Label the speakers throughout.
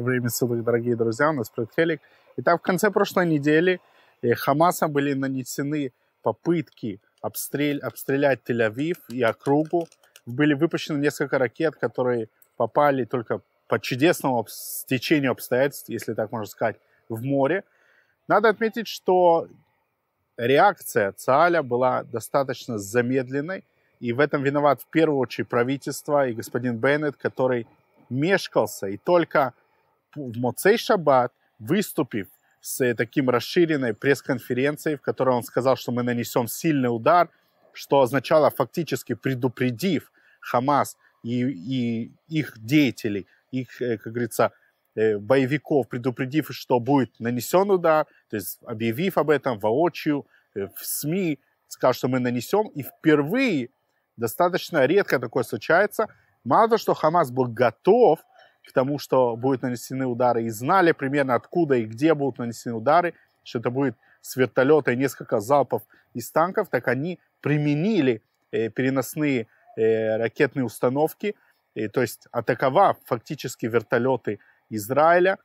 Speaker 1: во время ссылок, дорогие друзья, у нас Фредхелик. И Итак, в конце прошлой недели э, Хамасом были нанесены попытки обстрель, обстрелять Тель-Авив и округу. Были выпущены несколько ракет, которые попали только по чудесному стечению обстоятельств, если так можно сказать, в море. Надо отметить, что реакция Цааля была достаточно замедленной, и в этом виноват в первую очередь правительство и господин Беннет, который мешкался и только в Моцей Шаббат, выступив с таким расширенной пресс-конференцией, в которой он сказал, что мы нанесем сильный удар, что означало фактически предупредив Хамас и, и их деятелей, их, э, как говорится, э, боевиков, предупредив, что будет нанесен удар, то есть объявив об этом воочию, э, в СМИ, сказал, что мы нанесем, и впервые, достаточно редко такое случается, мало того, что Хамас был готов, к тому, что будут нанесены удары, и знали примерно откуда и где будут нанесены удары, что это будет с вертолета и несколько залпов из танков, так они применили э, переносные э, ракетные установки, э, то есть атаковав фактически вертолеты Израиля.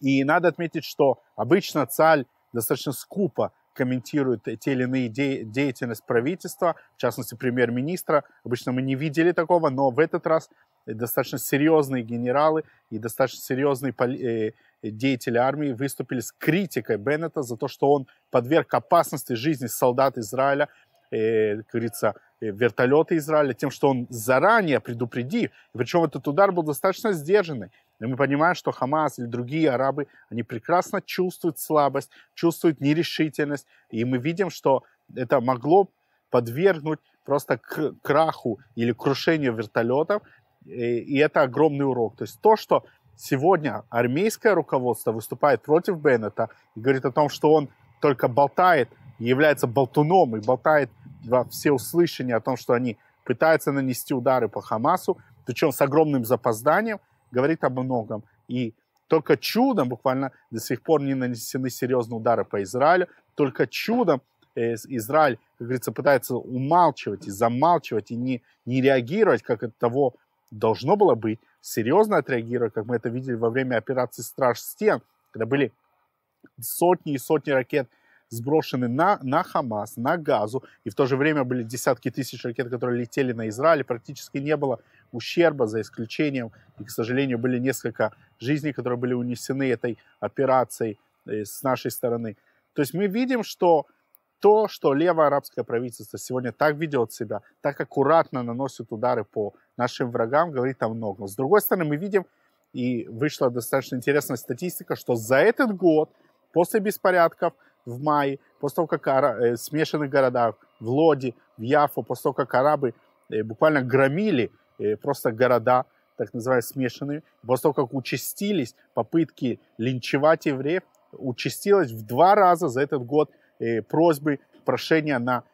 Speaker 1: И надо отметить, что обычно царь достаточно скупо комментирует те или иные де- деятельность правительства, в частности, премьер-министра. Обычно мы не видели такого, но в этот раз достаточно серьезные генералы и достаточно серьезные э, деятели армии выступили с критикой Беннета за то, что он подверг опасности жизни солдат Израиля, э, как говорится, Э, вертолеты Израиля тем, что он заранее предупредил. Причем этот удар был достаточно сдержанный. И мы понимаем, что Хамас или другие арабы, они прекрасно чувствуют слабость, чувствуют нерешительность. И мы видим, что это могло подвергнуть просто к краху или крушению вертолетов. Э, и это огромный урок. То есть то, что сегодня армейское руководство выступает против Беннета и говорит о том, что он только болтает, является болтуном и болтает во услышания о том, что они пытаются нанести удары по Хамасу, причем с огромным запозданием, говорит об многом. И только чудом, буквально до сих пор не нанесены серьезные удары по Израилю, только чудом э, Израиль, как говорится, пытается умалчивать и замалчивать, и не, не реагировать, как от того должно было быть, серьезно отреагировать, как мы это видели во время операции «Страж стен», когда были сотни и сотни ракет – сброшены на, на Хамас, на Газу, и в то же время были десятки тысяч ракет, которые летели на Израиль, практически не было ущерба, за исключением, и, к сожалению, были несколько жизней, которые были унесены этой операцией э, с нашей стороны. То есть мы видим, что то, что левое арабское правительство сегодня так ведет себя, так аккуратно наносит удары по нашим врагам, говорит о многом. С другой стороны, мы видим, и вышла достаточно интересная статистика, что за этот год после беспорядков в Мае, после того, как ара... Э, смешанных городах, в Лоди, в Яфо, после того, как арабы э, буквально громили э, просто города, так называемые смешанные, после того, как участились попытки линчевать евреев, участилось в два раза за этот год просьбы, прошения на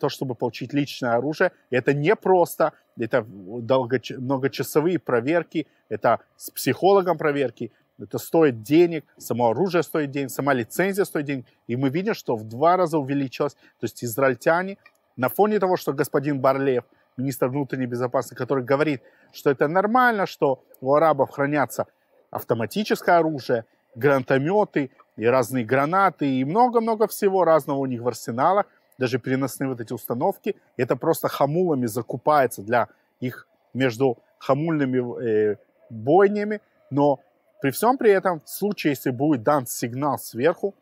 Speaker 1: то, чтобы получить личное оружие. И это не просто, это долго, многочасовые проверки, это с психологом проверки, это стоит денег, само оружие стоит денег, сама лицензия стоит денег. И мы видим, что в два раза увеличилось. То есть израильтяне, на фоне того, что господин Барлев, министр внутренней безопасности, который говорит, что это нормально, что у арабов хранятся автоматическое оружие, гранатометы и разные гранаты, и много-много всего разного у них в арсеналах, даже переносные вот эти установки. Это просто хамулами закупается для их между хамульными э, бойнями, но при всем при этом, в случае, если будет дан сигнал сверху,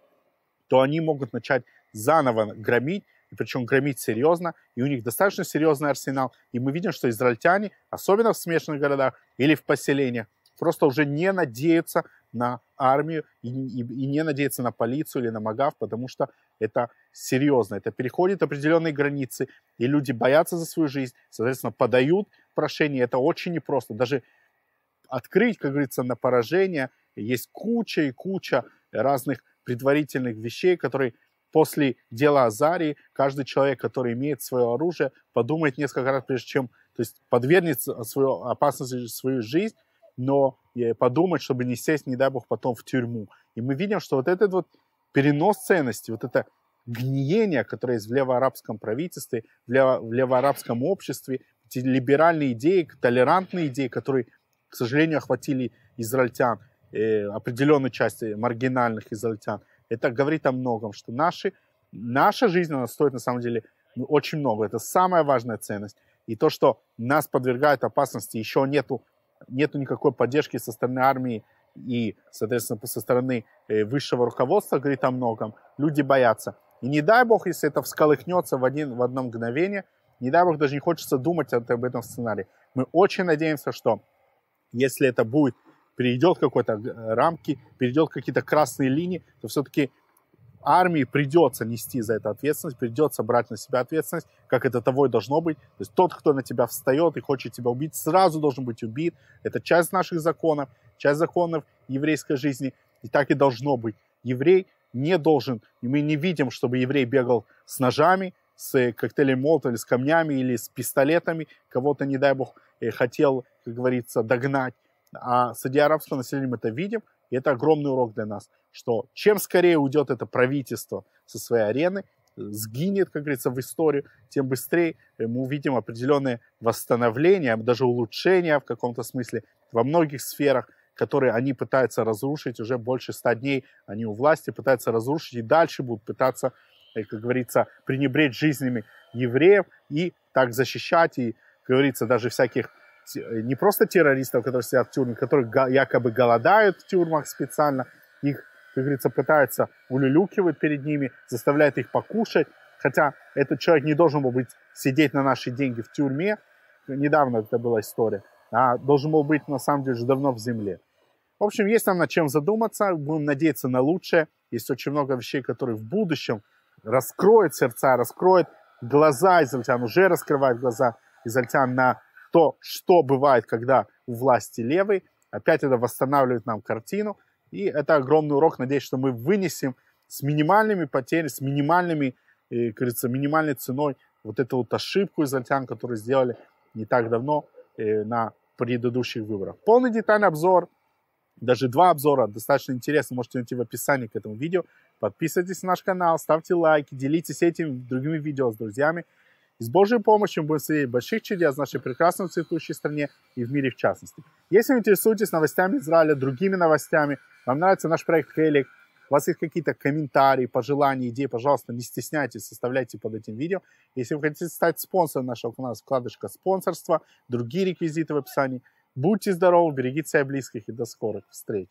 Speaker 1: то они могут начать заново громить, и причем громить серьезно, и у них достаточно серьезный арсенал. И мы видим, что израильтяне, особенно в смешанных городах или в поселениях, просто уже не надеются на армию и, и, и не надеются на полицию или на МАГАВ, потому что это серьезно, это переходит определенные границы, и люди боятся за свою жизнь, соответственно, подают прошение, это очень непросто. Даже открыть, как говорится, на поражение. Есть куча и куча разных предварительных вещей, которые после дела Азарии каждый человек, который имеет свое оружие, подумает несколько раз, прежде чем то есть подвергнет свою опасность свою жизнь, но э, подумать, чтобы не сесть, не дай бог, потом в тюрьму. И мы видим, что вот этот вот перенос ценностей, вот это гниение, которое есть в левоарабском правительстве, в, лево, левоарабском обществе, эти либеральные идеи, толерантные идеи, которые к сожалению, охватили израильтян, э, определенной части маргинальных израильтян. Это говорит о многом, что наши, наша жизнь, она стоит на самом деле ну, очень много. Это самая важная ценность. И то, что нас подвергают опасности, еще нету, нету никакой поддержки со стороны армии и, соответственно, со стороны э, высшего руководства, говорит о многом. Люди боятся. И не дай бог, если это всколыхнется в, один, в одно мгновение, не дай бог, даже не хочется думать об этом сценарии. Мы очень надеемся, что если это будет, перейдет какой-то э, рамки, перейдет какие-то красные линии, то все-таки армии придется нести за это ответственность, придется брать на себя ответственность, как это того и должно быть. То есть тот, кто на тебя встает и хочет тебя убить, сразу должен быть убит. Это часть наших законов, часть законов еврейской жизни. И так и должно быть. Еврей не должен, и мы не видим, чтобы еврей бегал с ножами, с э, коктейлем молотом или с камнями, или с пистолетами, кого-то, не дай бог, э, хотел, как говорится, догнать. А среди арабского населения мы это видим, и это огромный урок для нас, что чем скорее уйдет это правительство со своей арены, сгинет, как говорится, в историю, тем быстрее э, мы увидим определенное восстановление, даже улучшение в каком-то смысле во многих сферах, которые они пытаются разрушить уже больше ста дней, они у власти пытаются разрушить и дальше будут пытаться как говорится, пренебречь жизнями евреев и так защищать, и, как говорится, даже всяких э, не просто террористов, которые сидят в тюрьме, которые якобы голодают в тюрьмах специально, их, как говорится, пытаются улюлюкивать перед ними, заставляют их покушать, хотя этот человек не должен был быть сидеть на наши деньги в тюрьме, недавно это была история, а должен был быть, на самом деле, уже давно в земле. В общем, есть нам над чем задуматься, будем надеяться на лучшее. Есть очень много вещей, которые в будущем раскроет сердца, раскроет глаза израильтян, уже раскрывает глаза израильтян на то, что бывает, когда у власти левый. Опять это восстанавливает нам картину. И это огромный урок. Надеюсь, что мы вынесем с минимальными потерями, с минимальными, э, кажется, минимальной ценой вот эту вот ошибку израильтян, которую сделали не так давно э, на предыдущих выборах. Полный детальный обзор даже два обзора достаточно интересно, можете найти в описании к этому видео. Подписывайтесь на наш канал, ставьте лайки, делитесь этим другими видео с друзьями. И с Божьей помощью мы будем следить больших чудес в нашей прекрасной цветущей стране и в мире в частности. Если вы интересуетесь новостями Израиля, другими новостями, вам нравится наш проект Хелик, у вас есть какие-то комментарии, пожелания, идеи, пожалуйста, не стесняйтесь, составляйте под этим видео. Если вы хотите стать спонсором нашего канала, вкладочка спонсорства, другие реквизиты в описании – Будьте здоровы, берегите себя близких и до скорых встреч.